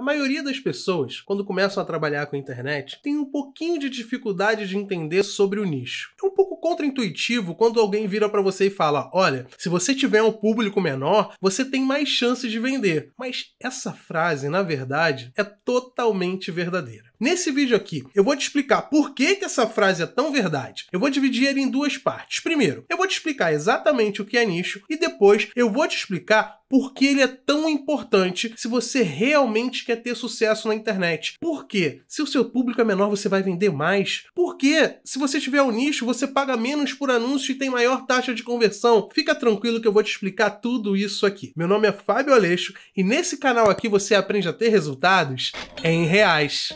A maioria das pessoas, quando começam a trabalhar com a internet, tem um pouquinho de dificuldade de entender sobre o nicho. É um pouco contraintuitivo quando alguém vira para você e fala: "Olha, se você tiver um público menor, você tem mais chances de vender". Mas essa frase, na verdade, é totalmente verdadeira. Nesse vídeo aqui, eu vou te explicar por que, que essa frase é tão verdade. Eu vou dividir ele em duas partes. Primeiro, eu vou te explicar exatamente o que é nicho e depois eu vou te explicar por que ele é tão importante se você realmente que ter sucesso na internet. Por quê? Se o seu público é menor, você vai vender mais. Por quê? Se você tiver um nicho, você paga menos por anúncio e tem maior taxa de conversão. Fica tranquilo que eu vou te explicar tudo isso aqui. Meu nome é Fábio Aleixo e nesse canal aqui você aprende a ter resultados em reais.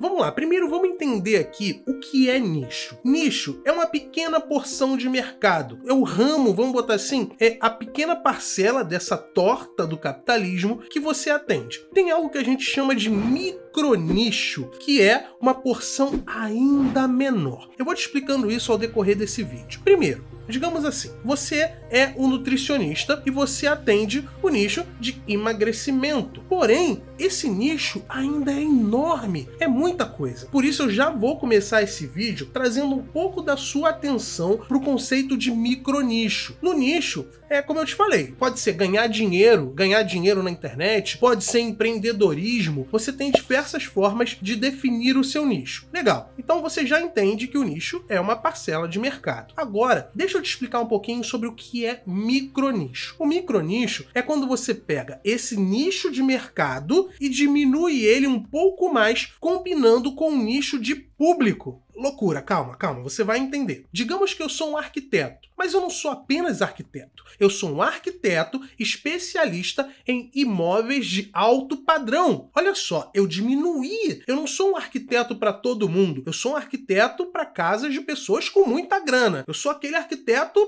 Vamos lá, primeiro vamos entender aqui o que é nicho. Nicho é uma pequena porção de mercado, é o ramo, vamos botar assim, é a pequena parcela dessa torta do capitalismo que você atende. Tem algo que a gente chama de micronicho, que é uma porção ainda menor. Eu vou te explicando isso ao decorrer desse vídeo. Primeiro, Digamos assim, você é um nutricionista e você atende o nicho de emagrecimento. Porém, esse nicho ainda é enorme, é muita coisa. Por isso eu já vou começar esse vídeo trazendo um pouco da sua atenção para o conceito de micronicho. No nicho, é como eu te falei, pode ser ganhar dinheiro, ganhar dinheiro na internet, pode ser empreendedorismo, você tem diversas formas de definir o seu nicho. Legal, então você já entende que o nicho é uma parcela de mercado. Agora, deixa eu eu te explicar um pouquinho sobre o que é micronicho. O micronicho é quando você pega esse nicho de mercado e diminui ele um pouco mais, combinando com o nicho de público. Loucura, calma, calma, você vai entender. Digamos que eu sou um arquiteto, mas eu não sou apenas arquiteto. Eu sou um arquiteto especialista em imóveis de alto padrão. Olha só, eu diminuí. Eu não sou um arquiteto para todo mundo. Eu sou um arquiteto para casas de pessoas com muita grana. Eu sou aquele arquiteto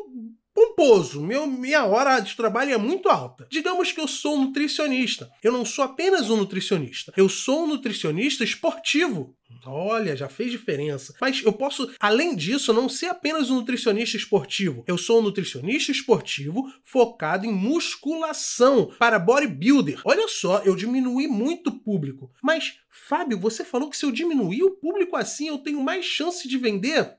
pomposo, meu, minha hora de trabalho é muito alta. Digamos que eu sou um nutricionista. Eu não sou apenas um nutricionista, eu sou um nutricionista esportivo. Olha, já fez diferença. Mas eu posso, além disso, não ser apenas um nutricionista esportivo. Eu sou um nutricionista esportivo focado em musculação para bodybuilder. Olha só, eu diminuí muito o público. Mas, Fábio, você falou que se eu diminuir o público assim, eu tenho mais chance de vender?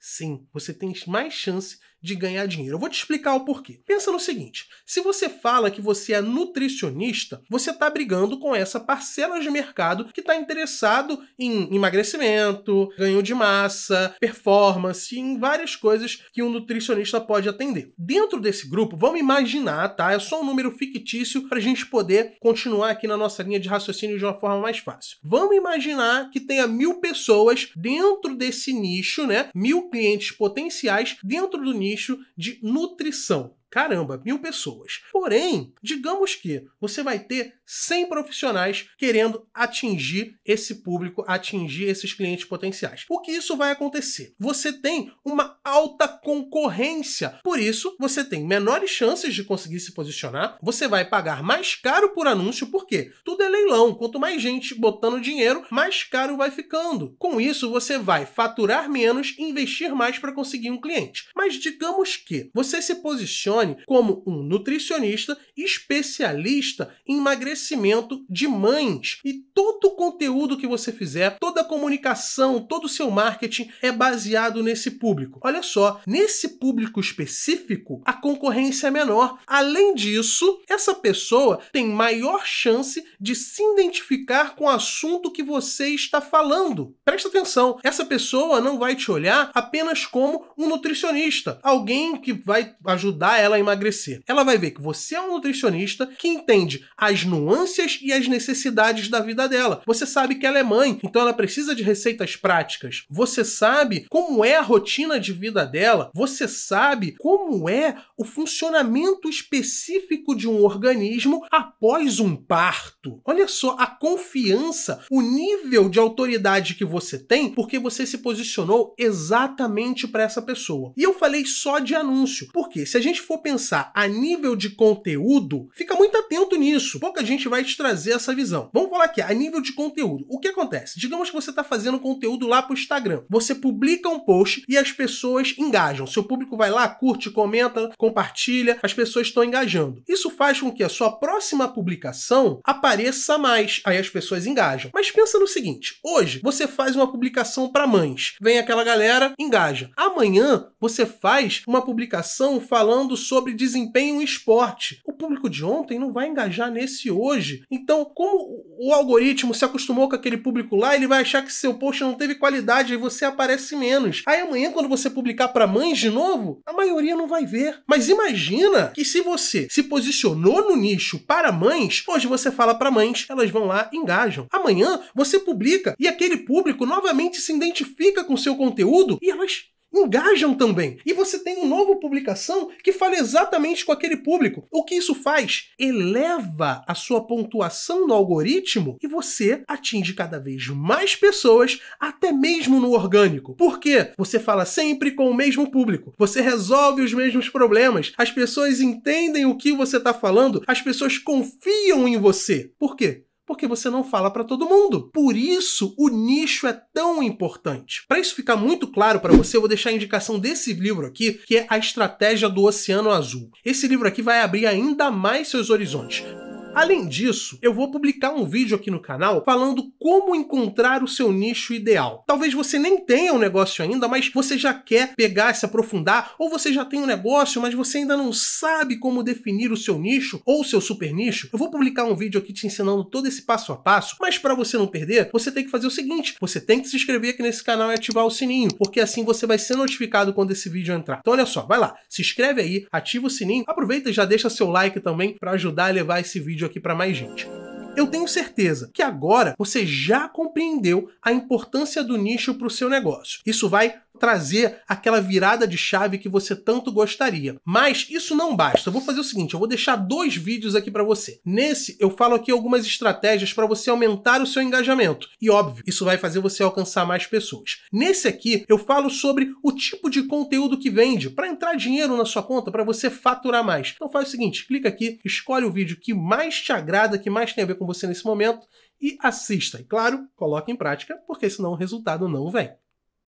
Sim, você tem mais chance de ganhar dinheiro. Eu vou te explicar o porquê. Pensa no seguinte: se você fala que você é nutricionista, você está brigando com essa parcela de mercado que está interessado em emagrecimento, ganho de massa, performance, em várias coisas que um nutricionista pode atender. Dentro desse grupo, vamos imaginar, tá? É só um número fictício para a gente poder continuar aqui na nossa linha de raciocínio de uma forma mais fácil. Vamos imaginar que tenha mil pessoas dentro desse nicho, né? Mil clientes potenciais dentro do nicho nicho de nutrição. Caramba, mil pessoas. Porém, digamos que você vai ter 100 profissionais querendo atingir esse público, atingir esses clientes potenciais. O que isso vai acontecer? Você tem uma alta concorrência. Por isso, você tem menores chances de conseguir se posicionar, você vai pagar mais caro por anúncio, porque tudo é leilão. Quanto mais gente botando dinheiro, mais caro vai ficando. Com isso, você vai faturar menos e investir mais para conseguir um cliente. Mas digamos que você se posiciona como um nutricionista especialista em emagrecimento de mães. E todo o conteúdo que você fizer, toda a comunicação, todo o seu marketing é baseado nesse público. Olha só, nesse público específico, a concorrência é menor. Além disso, essa pessoa tem maior chance de se identificar com o assunto que você está falando. Presta atenção, essa pessoa não vai te olhar apenas como um nutricionista, alguém que vai ajudar ela ela emagrecer. Ela vai ver que você é um nutricionista que entende as nuances e as necessidades da vida dela. Você sabe que ela é mãe, então ela precisa de receitas práticas. Você sabe como é a rotina de vida dela. Você sabe como é o funcionamento específico de um organismo após um parto. Olha só a confiança, o nível de autoridade que você tem, porque você se posicionou exatamente para essa pessoa. E eu falei só de anúncio, porque se a gente for pensar a nível de conteúdo, fica muito atento nisso. Pouca gente vai te trazer essa visão. Vamos falar aqui, a nível de conteúdo. O que acontece? Digamos que você está fazendo conteúdo lá para o Instagram. Você publica um post e as pessoas engajam. Seu público vai lá, curte, comenta, compartilha. As pessoas estão engajando. Isso faz com que a sua próxima publicação apareça mais. Aí as pessoas engajam. Mas pensa no seguinte: hoje você faz uma publicação para mães. Vem aquela galera, engaja. Amanhã você faz uma publicação falando sobre sobre desempenho em esporte. O público de ontem não vai engajar nesse hoje. Então, como o algoritmo se acostumou com aquele público lá, ele vai achar que seu post não teve qualidade e você aparece menos. Aí amanhã, quando você publicar para mães de novo, a maioria não vai ver. Mas imagina que se você se posicionou no nicho para mães, hoje você fala para mães, elas vão lá, engajam. Amanhã você publica e aquele público novamente se identifica com seu conteúdo e elas engajam também. E você tem uma nova publicação que fala exatamente com aquele público. O que isso faz? Eleva a sua pontuação no algoritmo e você atinge cada vez mais pessoas, até mesmo no orgânico. Por quê? Você fala sempre com o mesmo público, você resolve os mesmos problemas, as pessoas entendem o que você está falando, as pessoas confiam em você. Por quê? Porque você não fala para todo mundo. Por isso, o nicho é tão importante. Para isso ficar muito claro para você, eu vou deixar a indicação desse livro aqui, que é A Estratégia do Oceano Azul. Esse livro aqui vai abrir ainda mais seus horizontes. Além disso, eu vou publicar um vídeo aqui no canal falando como encontrar o seu nicho ideal. Talvez você nem tenha um negócio ainda, mas você já quer pegar, se aprofundar, ou você já tem um negócio, mas você ainda não sabe como definir o seu nicho ou o seu super nicho. Eu vou publicar um vídeo aqui te ensinando todo esse passo a passo, mas para você não perder, você tem que fazer o seguinte, você tem que se inscrever aqui nesse canal e ativar o sininho, porque assim você vai ser notificado quando esse vídeo entrar. Então olha só, vai lá, se inscreve aí, ativa o sininho, aproveita e já deixa seu like também para ajudar a levar esse vídeo vídeo aqui para mais gente. Eu tenho certeza que agora você já compreendeu a importância do nicho para o seu negócio. Isso vai trazer aquela virada de chave que você tanto gostaria. Mas isso não basta. Eu vou fazer o seguinte, eu vou deixar dois vídeos aqui para você. Nesse eu falo aqui algumas estratégias para você aumentar o seu engajamento. E óbvio, isso vai fazer você alcançar mais pessoas. Nesse aqui eu falo sobre o tipo de conteúdo que vende para entrar dinheiro na sua conta para você faturar mais. Então faz o seguinte, clica aqui, escolhe o vídeo que mais te agrada, que mais tem a ver com você nesse momento e assista. E claro, coloque em prática, porque senão o resultado não vem.